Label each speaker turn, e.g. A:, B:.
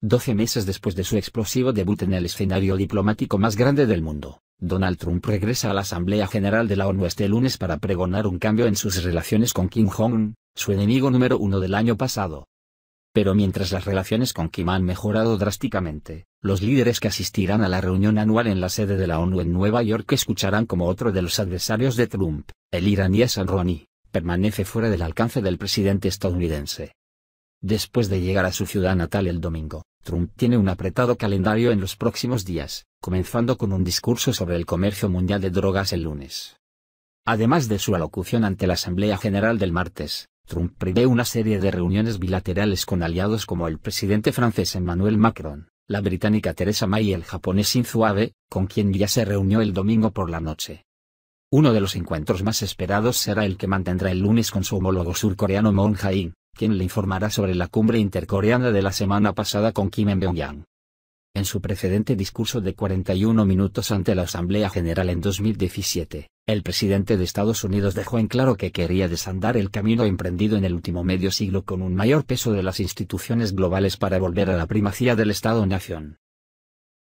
A: Doce meses después de su explosivo debut en el escenario diplomático más grande del mundo, Donald Trump regresa a la Asamblea General de la ONU este lunes para pregonar un cambio en sus relaciones con Kim Jong-un, su enemigo número uno del año pasado. Pero mientras las relaciones con Kim han mejorado drásticamente, los líderes que asistirán a la reunión anual en la sede de la ONU en Nueva York escucharán como otro de los adversarios de Trump, el iraní Hassan Rouhani, permanece fuera del alcance del presidente estadounidense. Después de llegar a su ciudad natal el domingo, Trump tiene un apretado calendario en los próximos días, comenzando con un discurso sobre el comercio mundial de drogas el lunes. Además de su alocución ante la Asamblea General del martes, Trump prevé una serie de reuniones bilaterales con aliados como el presidente francés Emmanuel Macron, la británica Theresa May y el japonés Shinzo Abe, con quien ya se reunió el domingo por la noche. Uno de los encuentros más esperados será el que mantendrá el lunes con su homólogo surcoreano Moon Jae-in, quien le informará sobre la cumbre intercoreana de la semana pasada con Kim en Pyongyang. En su precedente discurso de 41 minutos ante la Asamblea General en 2017, el presidente de Estados Unidos dejó en claro que quería desandar el camino emprendido en el último medio siglo con un mayor peso de las instituciones globales para volver a la primacía del Estado-Nación.